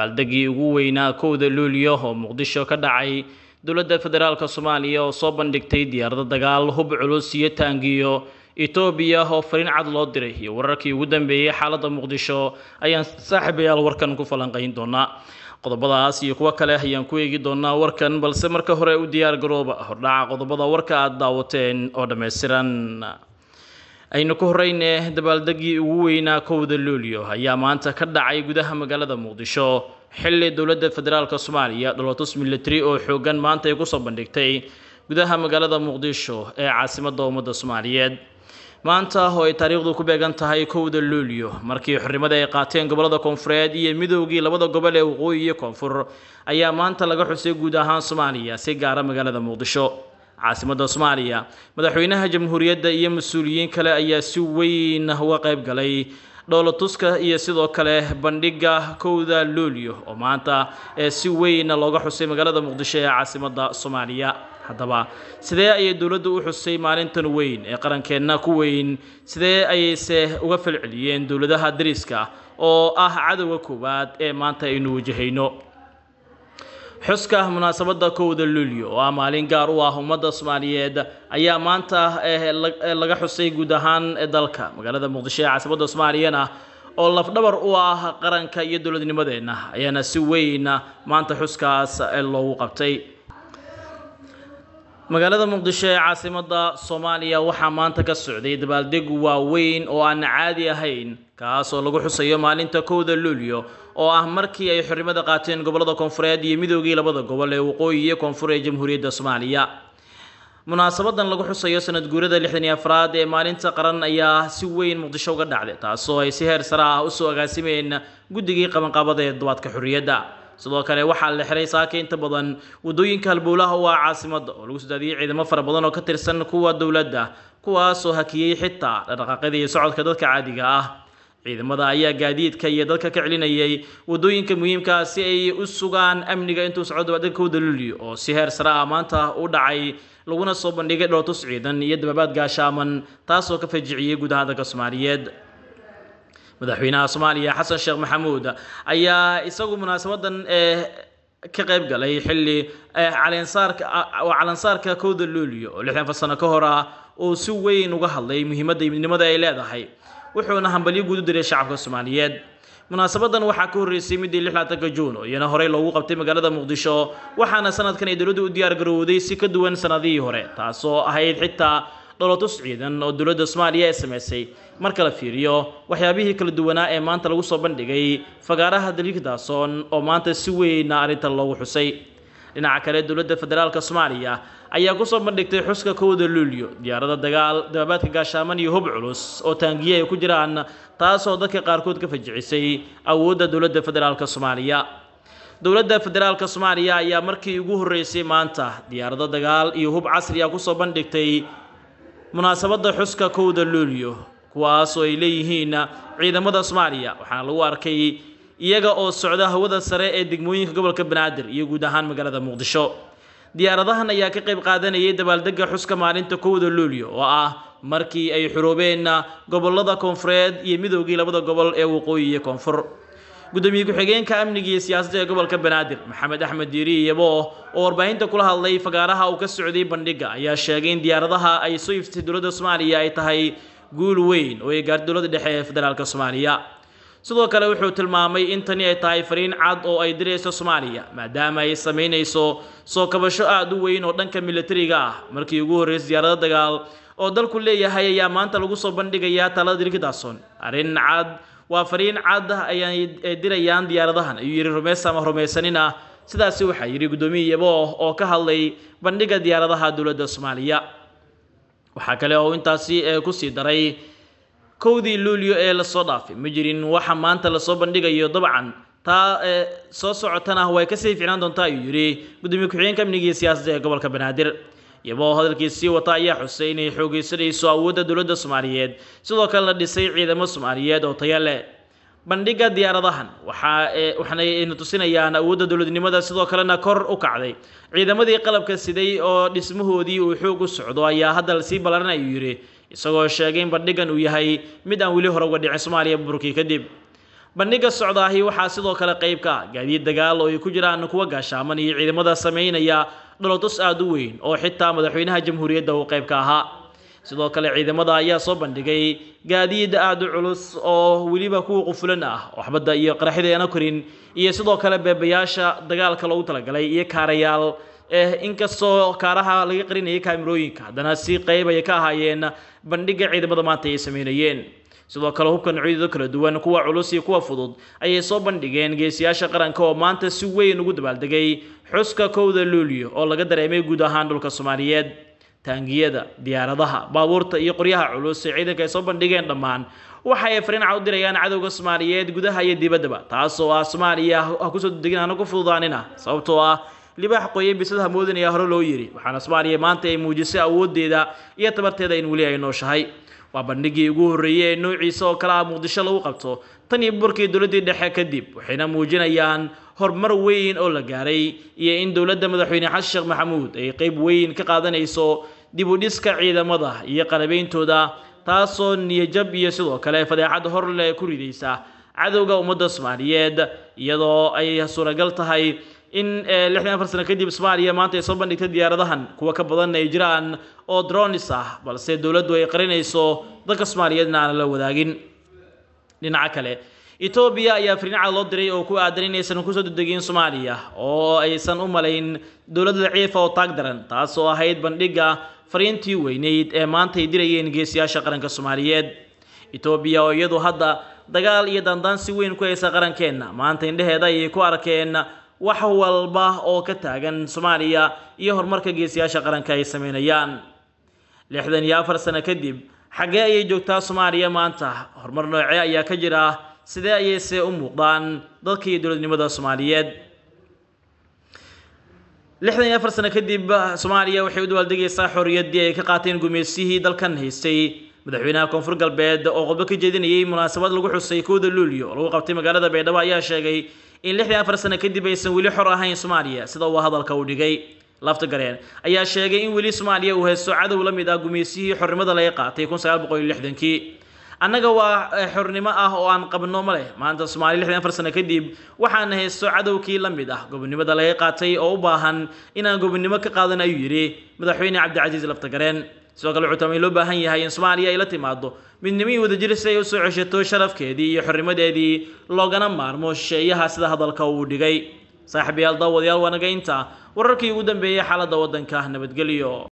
dabaaldegii ugu weynaa kowda luuliyo oo muqdisho ka dhacay dowladda federaalk soomaaliya oo soo bandhigtay diyaarada dagaal hub culus iyo taangiyo itoobiya oo fariin cad loo diray iyo wararkii ugu dambeeyey xaaladda muqdisho ayaan saaxiibayaal warkan ku falanqayn doonaa qodobadaas iyo kuwo kale ayaan ku eegi doonaa warkan balse marka hore u diyaar garooba hordhaca qodobada warka aada daawateen oo dhammaystiran aynu ka horeyne dabaaldegii ugu weynaa kowda luulyo ayaa maanta ka dhacay gudaha magaalada muqdisho xilli dowladda federaalk soomaaliya dholotus military oo xoogan maanta ay kusoo bandhigtay gudaha magaalada muqdisho ee caasimada ummadda soomaaliyeed maanta oo ay taariikhdu ku beegan tahay kowda luulyo markii xornimada ay qaateen gobollada koonfureed iyo midoogii labada gobol ee waqooyi iyo koonfur ayaa maanta laga xusay guud ahaan soomaaliya si gaara magaalada muqdisho caasimada soomaaliya madaxweynaha jamhuuriyadda iyo mas-uuliyiin kale ayaa si weyna uga qayb galay dhoolotuska iyo sidoo kale bandhigga kowda luulyo oo maanta ee si weyna looga xusay magaalada muqdisho ee caasimada soomaaliya haddaba sidee ayay dowladdu u xusay maalintan weyn ee qarankeenna ku weyn sidee ayayse uga falceliyeen dowladaha dariska oo ah cadowga koowaad ee maanta aynu wajahayno xuska ah munaasabadda kowda luulyo oo maalin gaar u ah ummadda soomaaliyeed ayaa maanta ah laga xusay guud ahaan dalka magaalada muqdisho ee caasimadda soomaaliyana ah, oo lafdhabar u ah qaranka iyo dowladnimadeenna ayaana si weyn maanta xuskaas eh, loogu qabtay magaalada muqdisho ee caasimadda soomaaliya waxaa maanta ka socday dabaaldeg waaweyn oo aan caadi ahayn kaas oo lagu xusayo maalinta kowda luulyo oo ah markii ay xornimada qaateen gobollada koonfureed iyo midoogii labada gobol ee waqooyi iyo koonfur ee jamhuuriyadda soomaaliya munaasabadan lagu xusayo sanad guurada lixdan iyo afraad ee maalinta qaran ayaa si weyn muqdisho uga dhacday taasoo ay si heer sare ah usoo agaasimeen guddigii qabanqaabada ee dubaadka xorriyadda sidoo kale waxaa la xiray saaka inta badan wadooyinka halbowlaha u ah caasimadda oo lagu soo ciidamo fara badan oo ka tirsan kuwa dowladda kuwaasoo hakiyey xitaa dhaqdhaqaaqyada iyo socodka dadka caadiga ah ciidamada ayaa gaadiidka iyo dadka ka celinayay wadooyinka muhiimka ah si ay u sugaan amniga intuu socdo adeegka u oo si heer sare ah maanta u dhacay laguna soo bandhigay dhootus ciidan iyo dabaabaad gaashaaman taasoo ka fajiciyey guud dalka soomaaliyeed madaxweynaha soomaaliya xasan sheekh maxamuud ayaa isagu munaasabadan eh, ka qayb galay xilli eh, calansaarka ah, kowda luuliyo oo lixdan sano ka hor ah oo si weyn uga hadlay muhiimadda midnimada ay leedahay wuxuuna hambalyo guud u diray shacabka soomaaliyeed munaasabadan waxaa ka horreysay midii lixlaatanka juuno iyana horey loogu qabtay magaalada muqdisho waxaana sanadkan ay dowladda u diyaar garowday si ka duwan sanadihii hore taasoo ahayd xitaa dholotus ciidan oo dowladda soomaaliya ay samaysay marka la fiiriyo waxyaabihii kala duwanaa ee maanta lagu soo bandhigay fagaaraha daliilka oo maanta si weyna arrintan loogu xusay dhinaca kale dowladda federaalka soomaaliya ayaa kusoo bandhigtay xuska kowda luulyo diyaarada dagaal dabaabaadka gaashaaman iyo hub culus oo taangiye ay ku jiraan taasoo dadka qaarkood ka fajicisay awoodda dowladda federaalka soomaaliya dowladda federaalka soomaaliya ayaa markii ugu horreysay maanta diyaarado dagaal iyo hub casri ah ku soo bandhigtay munaasabadda xuska kowda luulyo kuwaas oo ay leeyihiin ciidamada soomaaliya waxaana lagu arkay iyaga oo socda hawada sare ee degmooyinka gobolka banaadir iyo guud ahaan magaalada muqdisho diyaaradahan ayaa ka qayb qaadanayay dabaaldega xuska maalinta kowda luulyo oo ah markii ay xuroobeen gobolada koonfureed iyo midoogii labada gobol ee waqooyi iyo koonfur gudoomiye ku-xigeenka amniga iyo siyaasadda ee gobolka banaadir maxamed axmed diiri iyabo oo warbaahinta kula hadlay fagaaraha uu ka socday bandhigga ayaa sheegay in diyaaradaha ay soo iftay dowladda soomaaliya ay tahay guul weyn oo ay gaarto dowladda dhexe ee federaalk soomaaliya sidoo kale wuxuu tilmaamay in tani ay tahay fariin cad oo ay dirayso soomaaliya maadaama ay samaynayso soo kabasho aada u weyn oo dhanka milatariga ah markii ugu horreysay diyaarado dagaal oo dalku leeyahay ayaa maanta lagu soo bandhigayaa talada dirkidason arrin cad waa fariin cad ah dirayaan diyaaradahan ayuu yidhi rumaysa ama rumaysanin ah sidaasi waxaa yidhi guddoomiye yabo oo ka hadlay bandhigga diyaaradaha dowladda soomaaliya waxaa kale oo intaasi eh, ku sii daray kowdii luulyo ee lasoo dhaafay ma jirin waxa maanta lasoo bandhigayo dabcan taa eh, soo socotana way kasii ficnaan doontaa ayuu yidhi guddoomiye ku xigeenka amnigii siyaasadda ee gobolka banaadir iyaba oo sii wata ayaa xusay inay xoogaysanayso awoodda dowladda soomaaliyeed sidoo kale la dhisay ciidamo soomaaliyeed oo taya leh bandhigga diyaaradahan waxawaxaanay eh, na tusinayaan awoodda dowladnimada sidoo kalena kor u kacday ciidamadii qalabka siday oo dhismahoodii uu xoog u socdo ayaa hadda lasii ballaran ayuu yidhi isagoo sheegay in bandhiggan uu yahay mid aan weli hore uga dhicin soomaaliya burburkii kadib bandhigga socdaahi waxaa sidoo kale qayb ka ah gaadiid dagaal oo ay ku jiraan kuwa gaashaaman iyo ciidamada samaynaya dhalodos aada u weyn oo xitaa madaxweynaha jamhuuriyadda uu qeyb ka ahaa sidoo kale ciidamada ayaa soo bandhigay gaadiid aada u culus oo weliba kuwa qufulan ah waxbadda iyo qaraxyada aan korin iyo sidoo kale beebayaasha dagaalka loogu talagalay iyo kaarayaal Eh, inkastoo kaaraha laga qarinayay kaamirooyinka haddana si qeyb ay ka ahaayeen bandhiga ciidamada maanta ay sameynayeen sidoo kale hubka noocyadooda kala duwan kuwa culus iyo kuwa fudud ayay soo bandhigeen geesiyaasha qaranka oo maanta si weyn ugu dabaaldegay xuska kowda luulyo oo laga dareemay guud ahaan dhulka soomaaliyeed taangiyada diyaaradaha baabuurta iyo qoryaha culus ee ciidanka ay soo bandhigeen dhammaan waxa ay fariin u dirayaan cadowga soomaaliyeed gudaha iyo dibaddaba taas oo ah soomaaliya ha kusoo degin aana ku fududaanina ah. sababtoo ah libaax qoyan bisad hamoodinaya hore loo yidhi waxaana soomaaliya maanta ay muujisay awoodeeda iyo tabarteeda in weli ay nooshahay waa bandhigii ugu horreeyey ee noociisa oo kale ah muqdisho lagu qabto tan iyo burkii dowladdii dhexe kadib waxayna muujinayaan horumar weyn oo la gaaray iyo in dowladda madaxweyne xasan sheekh maxamuud ay qeyb weyn ka qaadanayso dib u dhiska ciidamada iyo qarabayntooda taasoo niyajab iyo sidoo kale fadeexad hor horle ku ridaysa cadowga ummadda soomaaliyeed iyadoo ay suuragal tahay in eh, lixdan afar sano kadib soomaaliya maanta ay soo bandhigtay diyaaradahan kuwa ka badan ay jiraan oo dronis ah balse dowladdu ay qarinayso dadka soomaaliyeedna aana la wadaagin dhinaca kale etoobiya ayaa fariinacad loo diray oo ku aadan inaysan kusoo dudegin soomaaliya oo aysan u malayn dowlad ciifa oo taag daran taas oo ahayd bandhigga fariintii weyneyd ee maanta ay dirayeen geesiyaasha qaranka soomaaliyeed etoobiya oo iyadu hadda dagaal iyo dandaan si weyn ku haysa qarankeenna maanta indheheeda ayay ku arkeen wax walba oo ka taagan soomaaliya iyo horumarka geesiyaasha qaranka ay sameynayaan lixdan iyo afar sano kadib xaggee ayay joogtaa soomaaliya maanta horumar noocee ayaa ka jira sidee ayayse u muuqdaan dadka iyo dowladnimada soomaaliyeed lixdan iyo afar sano kadib soomaaliya waxay u dabaaldegaysaa xorriyaddii ay ka qaateen gumaysihii dalkan haystay madaxweynaha koonfur galbeed oo qodbo ka jeedinayay munaasabad lagu xusay kowda luulyo oo lagu qabtay magaalada baydhabo ayaa sheegay in lixdii afar sano kadib aysan weli xor ahayn soomaaliya sida uu hadalka u dhigay lafta gareen ayaa sheegay in weli soomaaliya uu haysto cadow la mid ah gumaysihii xornimada laga qaatay kun sagaal boqol iyo lixdankii annaga waa eh, xornimo ah oo aan qabno ma leh maanta soomaaliya lixdan afar sano kadib waxaan haysto cadowkii la mid ah gobonimada laga qaatay oo u baahan inaan gobonnimo ka qaadan ayuu yidhi madaxweyne cabdicasiis laftagareen sidoo kale wuxuu tamay loo baahan yahay in soomaaliya ay la timaado midnimihii wadajira si ay usoo ceshato sharafkeedii iyo xorrimadeedii loogana maarmo shisheeyaha sida hadalka uu dhigay saaxiibayaal daawadayaal waanaga inta wararkii ugu dambeeyey xaaladda waddanka nabadgelyo